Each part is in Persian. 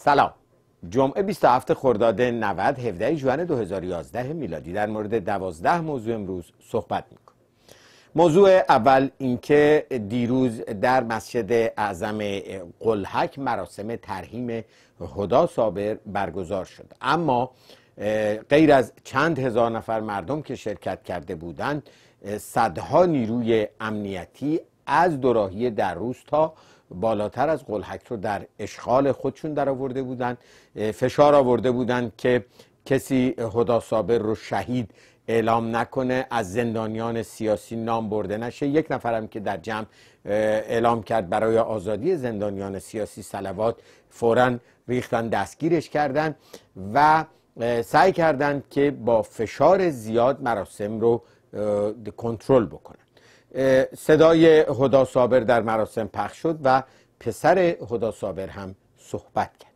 سلام جمعه 27 خرداد 90 17 جوان 2011 میلادی در مورد 12 موضوع امروز صحبت میکنم موضوع اول اینکه دیروز در مسجد اعظم قلحک مراسم ترحیم خدا صابر برگزار شد اما غیر از چند هزار نفر مردم که شرکت کرده بودند صدها نیروی امنیتی از دوراهی در روز تا بالاتر از قلحک رو در اشغال خودشون در آورده بودن فشار آورده بودن که کسی خدا صابر رو شهید اعلام نکنه از زندانیان سیاسی نام برده نشه یک نفرم که در جمع اعلام کرد برای آزادی زندانیان سیاسی سلوات فورا ریختن دستگیرش کردند و سعی کردند که با فشار زیاد مراسم رو کنترل بکنن صدای هدا صابر در مراسم پخش شد و پسر هدا صابر هم صحبت کرد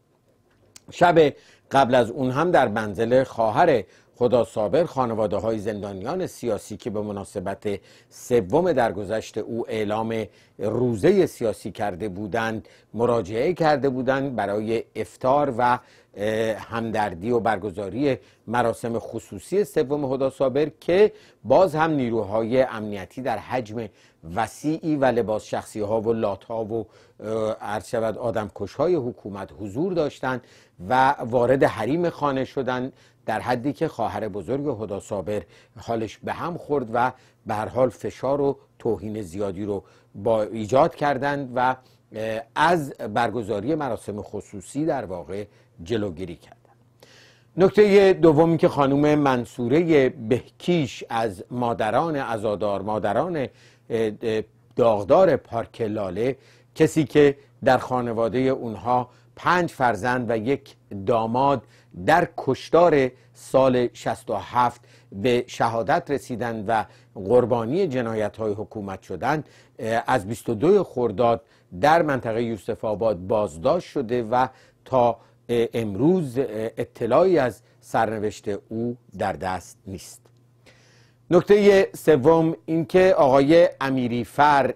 شب قبل از اون هم در منزل خواهر خدا صابر خانواده های زندانیان سیاسی که به مناسبت سوم درگذشت او اعلام روزه سیاسی کرده بودند مراجعه کرده بودند برای افتار و همدردی و برگزاری مراسم خصوصی سوم خدا صابر که باز هم نیروهای امنیتی در حجم وسیعی و لباس شخصی ها و لات ها و عرض شود آدمکش های حکومت حضور داشتند و وارد حریم خانه شدند در حدی که خواهر بزرگ هدا صابر حالش به هم خورد و به هر حال فشار و توهین زیادی رو با ایجاد کردند و از برگزاری مراسم خصوصی در واقع جلوگیری کردند نکته دومی که خانم منصوره بهکیش از مادران ازادار مادران داغدار پارک لاله کسی که در خانواده اونها پنج فرزند و یک داماد در کشتار سال 67 به شهادت رسیدند و قربانی جنایت های حکومت شدند از 22 خرداد در منطقه یوسف آباد بازداشت شده و تا امروز اطلاعی از سرنوشت او در دست نیست نکته سوم اینکه آقای امیری فر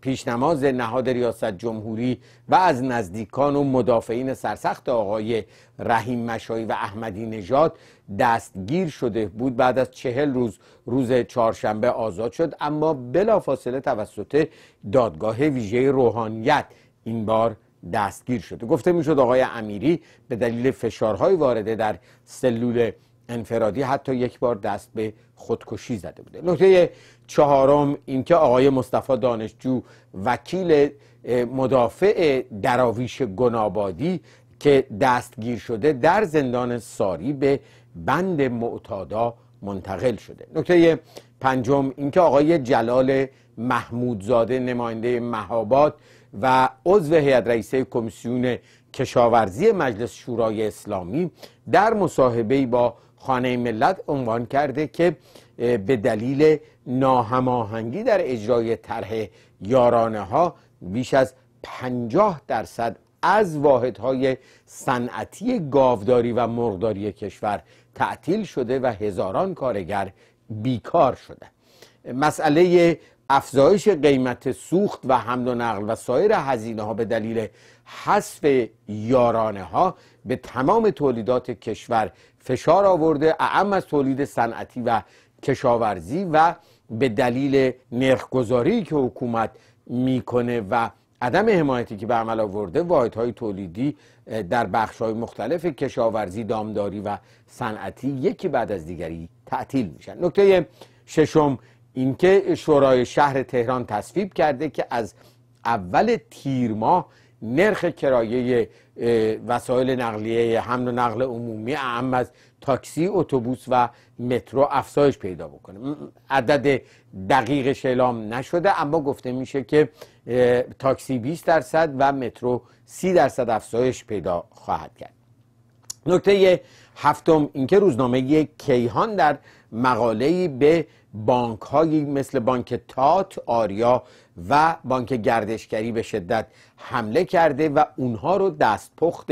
پیشنماز نهاد ریاست جمهوری و از نزدیکان و مدافعین سرسخت آقای رحیم مشایی و احمدی نژاد دستگیر شده بود بعد از چهل روز روز چهارشنبه آزاد شد اما بلافاصله توسط دادگاه ویژه روحانیت این بار دستگیر شده گفته میشد آقای امیری به دلیل فشارهای وارده در سلول انفرادی حتی یک بار دست به خودکشی زده بوده نکته چهارم اینکه آقای مصطفی دانشجو وکیل مدافع دراویش گنابادی که دستگیر شده در زندان ساری به بند معتادا منتقل شده نکته پنجم اینکه آقای جلال محمودزاده نماینده مهاباد و عضو هیئت رئیسه کمیسیون کشاورزی مجلس شورای اسلامی در مصاحبه با خانه ملت عنوان کرده که به دلیل ناهماهنگی در اجرای طرح یارانه ها بیش از 50 درصد از واحدهای صنعتی گاوداری و مرغداری کشور تعطیل شده و هزاران کارگر بیکار شده مسئله افزایش قیمت سوخت و حمل و نقل و سایر هزینه ها به دلیل حذف یارانه ها به تمام تولیدات کشور فشار آورده اعم از تولید صنعتی و کشاورزی و به دلیل نرخگذاری که حکومت میکنه و عدم حمایتی که به عمل آورده های تولیدی در های مختلف کشاورزی دامداری و صنعتی یکی بعد از دیگری تعطیل میشن نکته ششم اینکه شورای شهر تهران تصویب کرده که از اول تیر ماه نرخ کرایه وسایل نقلیه حمل و نقل عمومی اهم از تاکسی اتوبوس و مترو افزایش پیدا بکنه عدد دقیقش اعلام نشده اما گفته میشه که تاکسی 20 درصد و مترو 30 درصد افزایش پیدا خواهد کرد نکته هفتم اینکه روزنامه کیهان در مقاله‌ای به بانک هایی مثل بانک تات، آریا و بانک گردشگری به شدت حمله کرده و اونها رو دستپخت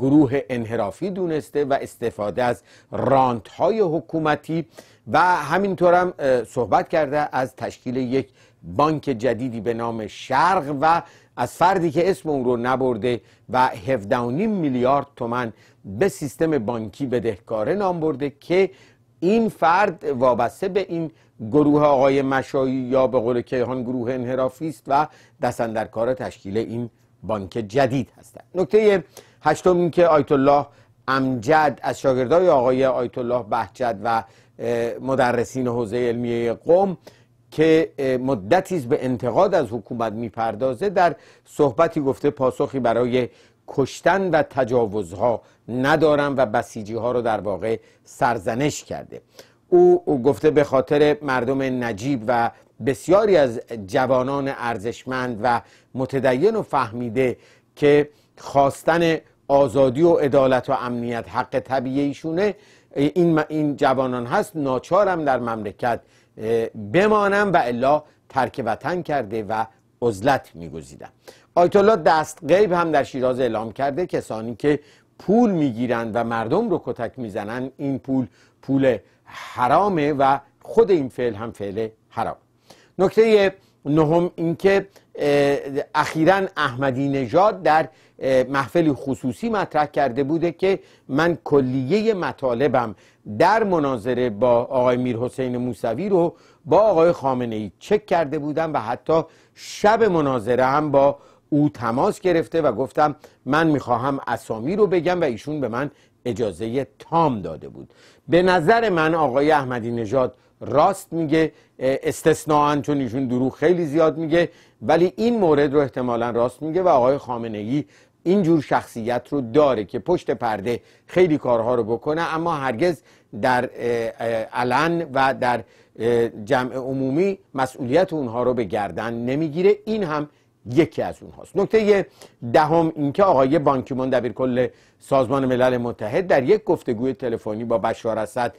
گروه انحرافی دونسته و استفاده از رانت های حکومتی و همینطورم هم صحبت کرده از تشکیل یک بانک جدیدی به نام شرق و از فردی که اسم اون رو نبرده و 17.5 میلیارد تومن به سیستم بانکی بدهکاره نام برده که این فرد وابسته به این گروه آقای مشایی یا به قول کیهان گروه انحرافی است و دست در کار تشکیل این بانک جدید هستند نکته هشتم این که آیت الله امجد از شاگردای آقای آیت الله بهجت و مدرسین حوزه علمیه قوم که مدتی به انتقاد از حکومت میپردازه در صحبتی گفته پاسخی برای کشتن و تجاوزها ندارم و بسیجی ها رو در واقع سرزنش کرده او, گفته به خاطر مردم نجیب و بسیاری از جوانان ارزشمند و متدین و فهمیده که خواستن آزادی و عدالت و امنیت حق طبیعی این, این جوانان هست ناچارم در مملکت بمانم و الا ترک وطن کرده و عزلت میگزیدم آیت الله دست غیب هم در شیراز اعلام کرده کسانی که پول میگیرند و مردم رو کتک میزنند این پول پول حرامه و خود این فعل هم فعل حرام نکته نهم اینکه اخیرا احمدی نژاد در محفل خصوصی مطرح کرده بوده که من کلیه مطالبم در مناظره با آقای میر حسین موسوی رو با آقای خامنه ای چک کرده بودم و حتی شب مناظره هم با او تماس گرفته و گفتم من میخواهم اسامی رو بگم و ایشون به من اجازه تام داده بود به نظر من آقای احمدی نژاد راست میگه استثناعا چون ایشون دروغ خیلی زیاد میگه ولی این مورد رو احتمالا راست میگه و آقای خامنه ای این جور شخصیت رو داره که پشت پرده خیلی کارها رو بکنه اما هرگز در علن و در جمع عمومی مسئولیت اونها رو به گردن نمیگیره این هم یکی از هاست نکته دهم اینکه آقای بانکیمون کل سازمان ملل متحد در یک گفتگوی تلفنی با بشار اسد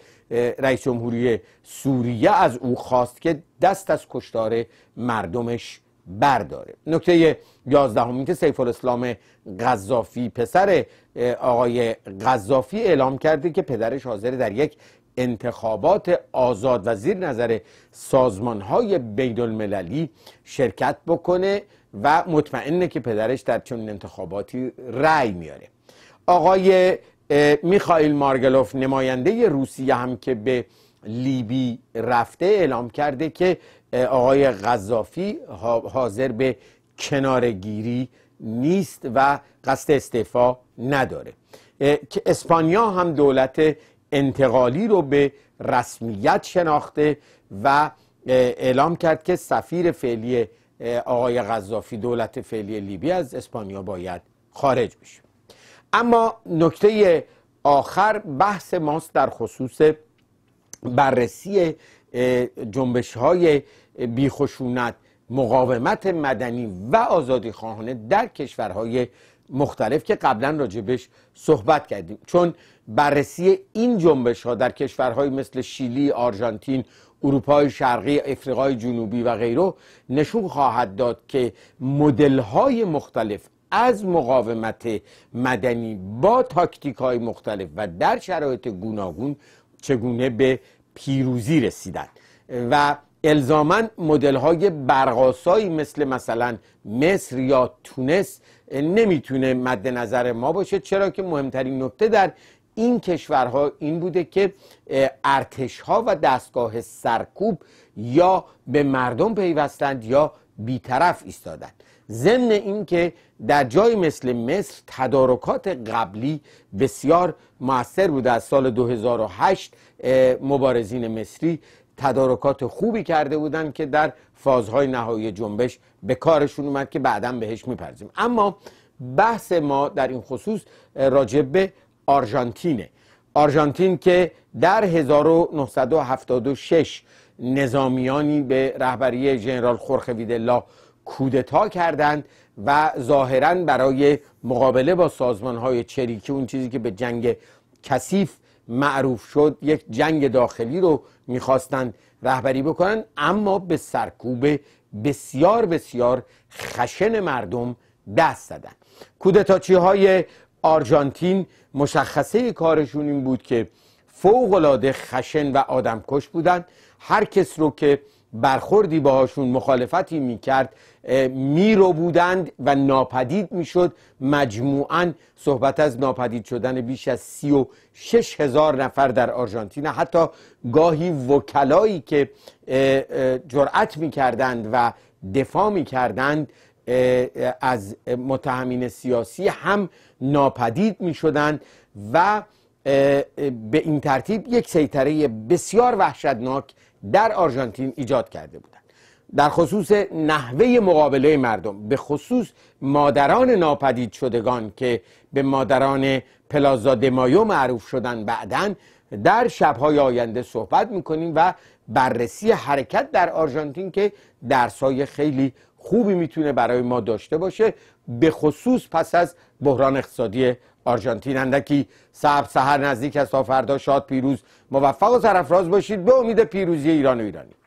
رئیس جمهوری سوریه از او خواست که دست از کشتار مردمش برداره نکته یازدهم اینکه سیف الاسلام غذافی پسر آقای غذافی اعلام کرده که پدرش حاضر در یک انتخابات آزاد و زیر نظر سازمان های بین المللی شرکت بکنه و مطمئنه که پدرش در چنین انتخاباتی رأی میاره آقای میخائیل مارگلوف نماینده روسیه هم که به لیبی رفته اعلام کرده که آقای غذافی حاضر به کنارگیری نیست و قصد استعفا نداره که اسپانیا هم دولت انتقالی رو به رسمیت شناخته و اعلام کرد که سفیر فعلی آقای قذافی دولت فعلی لیبی از اسپانیا باید خارج بشه اما نکته آخر بحث ماست در خصوص بررسی جنبش های بیخشونت مقاومت مدنی و آزادی خواهانه در کشورهای مختلف که قبلا راجبش صحبت کردیم چون بررسی این جنبش ها در کشورهای مثل شیلی، آرژانتین، اروپای شرقی افریقای جنوبی و غیره نشون خواهد داد که مدل‌های مختلف از مقاومت مدنی با تاکتیک های مختلف و در شرایط گوناگون چگونه به پیروزی رسیدن و الزامن مدل های برقاسایی مثل مثلا مصر یا تونس نمیتونه مد نظر ما باشه چرا که مهمترین نکته در این کشورها این بوده که ارتش ها و دستگاه سرکوب یا به مردم پیوستند یا بیطرف ایستادند ضمن اینکه در جای مثل مصر تدارکات قبلی بسیار موثر بوده از سال 2008 مبارزین مصری تدارکات خوبی کرده بودند که در فازهای نهایی جنبش به کارشون اومد که بعدا بهش میپرزیم اما بحث ما در این خصوص راجب به آرژانتینه آرژانتین که در 1976 نظامیانی به رهبری ژنرال خورخ ویدلا کودتا کردند و ظاهرا برای مقابله با سازمان های چریکی اون چیزی که به جنگ کثیف معروف شد یک جنگ داخلی رو میخواستند رهبری بکنن اما به سرکوب بسیار بسیار خشن مردم دست زدن کودتاچی های آرژانتین مشخصه کارشون این بود که فوقلاده خشن و آدمکش بودن هر کس رو که برخوردی باهاشون مخالفتی میکرد میرو بودند و ناپدید میشد مجموعا صحبت از ناپدید شدن بیش از سی هزار نفر در آرژانتین حتی گاهی وکلایی که جرأت میکردند و دفاع میکردند از متهمین سیاسی هم ناپدید می شدن و به این ترتیب یک سیطره بسیار وحشتناک در آرژانتین ایجاد کرده بودند در خصوص نحوه مقابله مردم به خصوص مادران ناپدید شدگان که به مادران پلازا دمایو معروف شدن بعدن در شبهای آینده صحبت میکنیم و بررسی حرکت در آرژانتین که درسای خیلی خوبی میتونه برای ما داشته باشه به خصوص پس از بحران اقتصادی آرژانتین اندکی سب سهر نزدیک است تا فردا شاد پیروز موفق و سرفراز باشید به امید پیروزی ایران و ایرانی